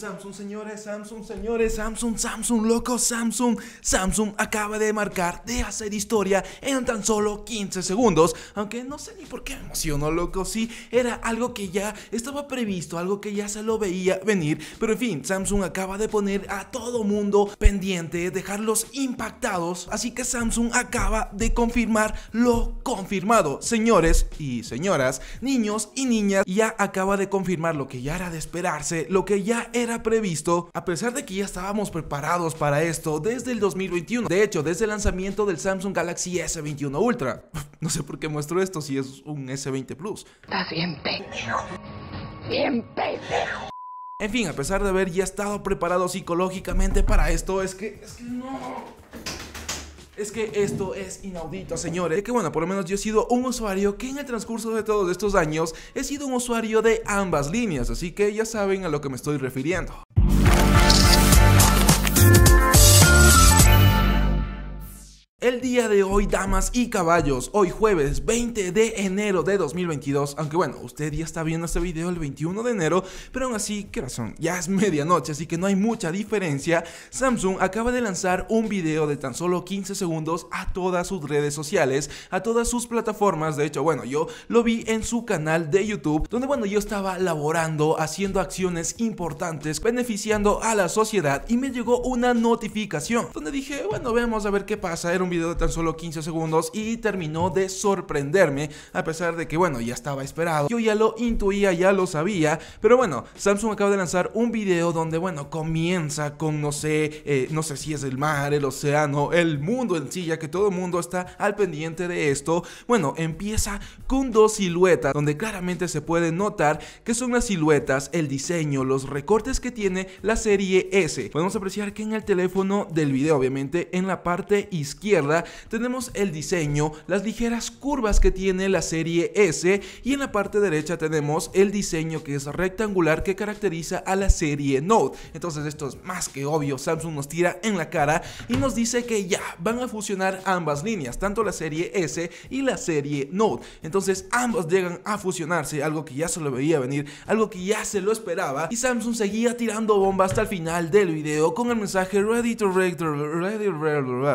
Samsung, señores, Samsung, señores, Samsung, Samsung, loco, Samsung. Samsung acaba de marcar, de hacer historia en tan solo 15 segundos. Aunque no sé ni por qué me no, loco. Sí, era algo que ya estaba previsto, algo que ya se lo veía venir. Pero en fin, Samsung acaba de poner a todo mundo pendiente, dejarlos impactados. Así que Samsung acaba de confirmar lo confirmado. Señores y señoras, niños y niñas, ya acaba de confirmar lo que ya era de esperarse, lo que ya era era previsto, a pesar de que ya estábamos preparados para esto desde el 2021. De hecho, desde el lanzamiento del Samsung Galaxy S21 Ultra. No sé por qué muestro esto si es un S20 Plus. Estás bien pendejo. Bien pendejo. En fin, a pesar de haber ya estado preparado psicológicamente para esto, es que, es que no. Es que esto es inaudito, señores. que bueno, por lo menos yo he sido un usuario que en el transcurso de todos estos años he sido un usuario de ambas líneas, así que ya saben a lo que me estoy refiriendo. el día de hoy, damas y caballos, hoy jueves 20 de enero de 2022, aunque bueno, usted ya está viendo este video el 21 de enero, pero aún así, qué razón, ya es medianoche, así que no hay mucha diferencia, Samsung acaba de lanzar un video de tan solo 15 segundos a todas sus redes sociales, a todas sus plataformas, de hecho, bueno, yo lo vi en su canal de YouTube, donde bueno, yo estaba laborando, haciendo acciones importantes, beneficiando a la sociedad y me llegó una notificación, donde dije, bueno, veamos a ver qué pasa, era un video de tan solo 15 segundos y terminó de sorprenderme, a pesar de que, bueno, ya estaba esperado. Yo ya lo intuía, ya lo sabía, pero bueno, Samsung acaba de lanzar un video donde, bueno, comienza con, no sé, eh, no sé si es el mar, el océano, el mundo en sí, ya que todo el mundo está al pendiente de esto. Bueno, empieza con dos siluetas, donde claramente se puede notar que son las siluetas, el diseño, los recortes que tiene la serie S. Podemos apreciar que en el teléfono del video, obviamente, en la parte izquierda, tenemos el diseño, las ligeras curvas que tiene la serie S y en la parte derecha tenemos el diseño que es rectangular que caracteriza a la serie Note. Entonces esto es más que obvio, Samsung nos tira en la cara y nos dice que ya van a fusionar ambas líneas, tanto la serie S y la serie Note. Entonces ambos llegan a fusionarse, algo que ya se lo veía venir, algo que ya se lo esperaba y Samsung seguía tirando bombas hasta el final del video con el mensaje Ready to Ready, ready,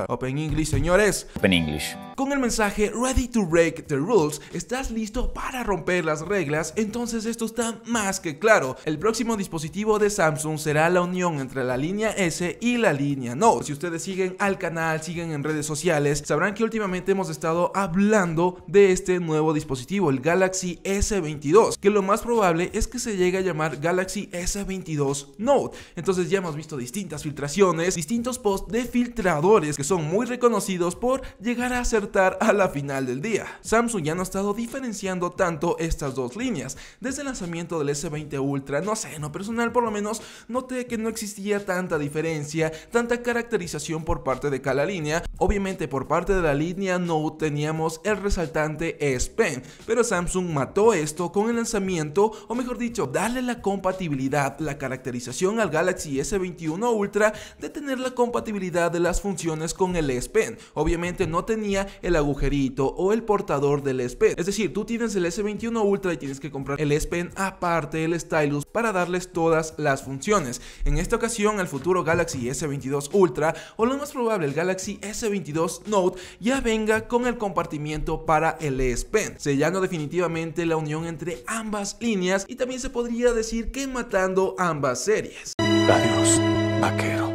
Open English señores. Open English. Con el mensaje Ready to Break the Rules, estás listo para romper las reglas, entonces esto está más que claro. El próximo dispositivo de Samsung será la unión entre la línea S y la línea Note Si ustedes siguen al canal, siguen en redes sociales, sabrán que últimamente hemos estado hablando de este nuevo dispositivo, el Galaxy S22, que lo más probable es que se llegue a llamar Galaxy S22 Note. Entonces ya hemos visto distintas filtraciones, distintos posts de filtradores que son muy reconocidos por llegar a acertar a la final del día. Samsung ya no ha estado diferenciando tanto estas dos líneas. Desde el lanzamiento del S20 Ultra, no sé, en lo personal por lo menos, noté que no existía tanta diferencia, tanta caracterización por parte de cada línea. Obviamente por parte de la línea Note teníamos el resaltante S Pen, pero Samsung mató esto con el lanzamiento, o mejor dicho, darle la compatibilidad, la caracterización al Galaxy S21 Ultra de tener la compatibilidad de las funciones con el S Pen. Obviamente no tenía el agujerito o el portador del S Pen. Es decir, tú tienes el S21 Ultra y tienes que comprar el S Pen aparte del stylus para darles todas las funciones. En esta ocasión, el futuro Galaxy S22 Ultra o lo más probable el Galaxy S22 Note ya venga con el compartimiento para el S Pen, sellando definitivamente la unión entre ambas líneas y también se podría decir que matando ambas series. Adiós, vaquero.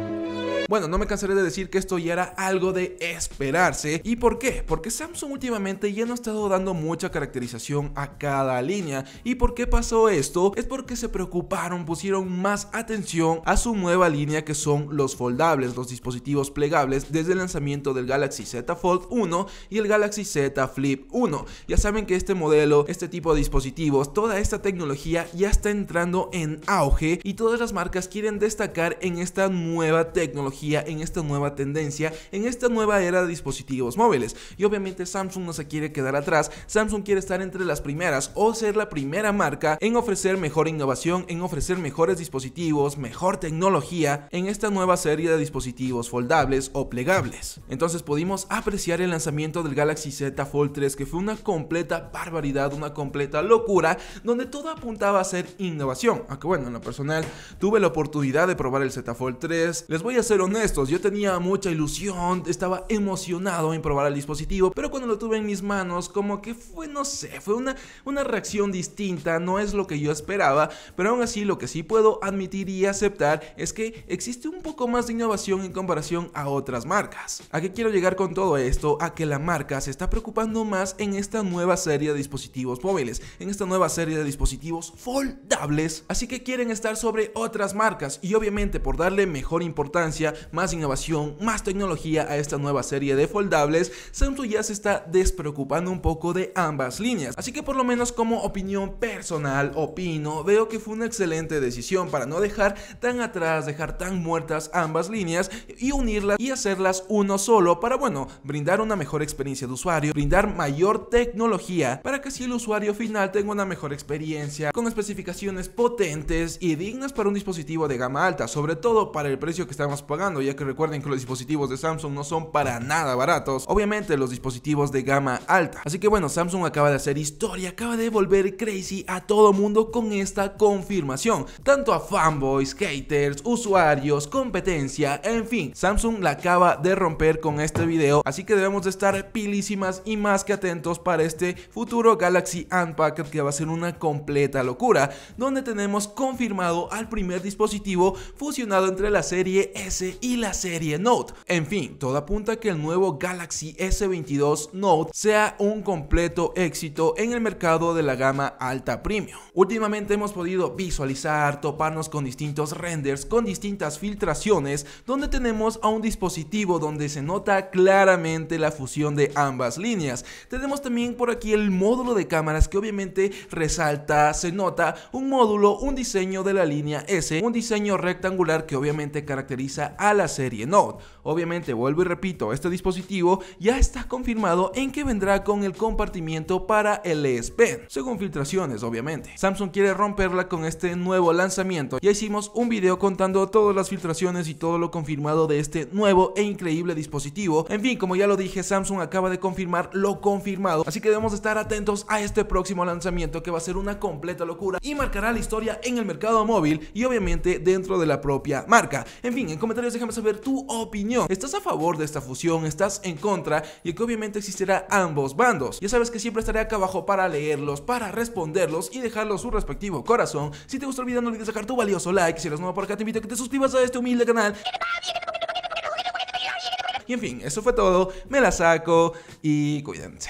Bueno, no me cansaré de decir que esto ya era algo de esperarse. ¿Y por qué? Porque Samsung últimamente ya no ha estado dando mucha caracterización a cada línea. ¿Y por qué pasó esto? Es porque se preocuparon, pusieron más atención a su nueva línea que son los foldables, los dispositivos plegables desde el lanzamiento del Galaxy Z Fold 1 y el Galaxy Z Flip 1. Ya saben que este modelo, este tipo de dispositivos, toda esta tecnología ya está entrando en auge y todas las marcas quieren destacar en esta nueva tecnología en esta nueva tendencia, en esta nueva era de dispositivos móviles. Y obviamente Samsung no se quiere quedar atrás, Samsung quiere estar entre las primeras o ser la primera marca en ofrecer mejor innovación, en ofrecer mejores dispositivos, mejor tecnología en esta nueva serie de dispositivos foldables o plegables. Entonces pudimos apreciar el lanzamiento del Galaxy Z Fold 3 que fue una completa barbaridad, una completa locura, donde todo apuntaba a ser innovación. Aunque bueno, en lo personal tuve la oportunidad de probar el Z Fold 3, les voy a hacer honestos, yo tenía mucha ilusión, estaba emocionado en probar el dispositivo, pero cuando lo tuve en mis manos, como que fue, no sé, fue una, una reacción distinta, no es lo que yo esperaba, pero aún así lo que sí puedo admitir y aceptar es que existe un poco más de innovación en comparación a otras marcas. ¿A qué quiero llegar con todo esto? A que la marca se está preocupando más en esta nueva serie de dispositivos móviles, en esta nueva serie de dispositivos foldables, así que quieren estar sobre otras marcas y obviamente por darle mejor importancia más innovación, más tecnología a esta nueva serie de foldables, Samsung ya se está despreocupando un poco de ambas líneas. Así que por lo menos como opinión personal, opino, veo que fue una excelente decisión para no dejar tan atrás, dejar tan muertas ambas líneas y unirlas y hacerlas uno solo para, bueno, brindar una mejor experiencia de usuario, brindar mayor tecnología para que así el usuario final tenga una mejor experiencia con especificaciones potentes y dignas para un dispositivo de gama alta, sobre todo para el precio que estamos pagando ya que recuerden que los dispositivos de Samsung no son para nada baratos, obviamente los dispositivos de gama alta. Así que bueno, Samsung acaba de hacer historia, acaba de volver crazy a todo mundo con esta confirmación, tanto a fanboys, haters, usuarios, competencia, en fin, Samsung la acaba de romper con este video, así que debemos de estar pilísimas y más que atentos para este futuro Galaxy Unpacked que va a ser una completa locura, donde tenemos confirmado al primer dispositivo fusionado entre la serie S y la serie Note. En fin, todo apunta a que el nuevo Galaxy S22 Note sea un completo éxito en el mercado de la gama alta premium. Últimamente hemos podido visualizar, toparnos con distintos renders, con distintas filtraciones, donde tenemos a un dispositivo donde se nota claramente la fusión de ambas líneas. Tenemos también por aquí el módulo de cámaras que obviamente resalta, se nota un módulo, un diseño de la línea S, un diseño rectangular que obviamente caracteriza a la serie. No, Obviamente, vuelvo y repito, este dispositivo ya está confirmado en que vendrá con el compartimiento para el e S según filtraciones obviamente. Samsung quiere romperla con este nuevo lanzamiento, ya hicimos un video contando todas las filtraciones y todo lo confirmado de este nuevo e increíble dispositivo. En fin, como ya lo dije, Samsung acaba de confirmar lo confirmado, así que debemos estar atentos a este próximo lanzamiento que va a ser una completa locura y marcará la historia en el mercado móvil y obviamente dentro de la propia marca. En fin, en comentarios déjame saber tu opinión ¿Estás a favor de esta fusión? ¿Estás en contra? Y que obviamente existirá ambos bandos. Ya sabes que siempre estaré acá abajo para leerlos, para responderlos y dejarlos su respectivo corazón. Si te gustó el video no olvides dejar tu valioso like. Si eres nuevo por acá te invito a que te suscribas a este humilde canal. Y en fin, eso fue todo. Me la saco y cuídense.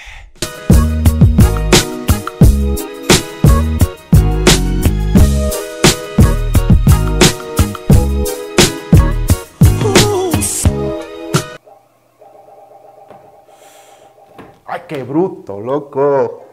bruto, loco.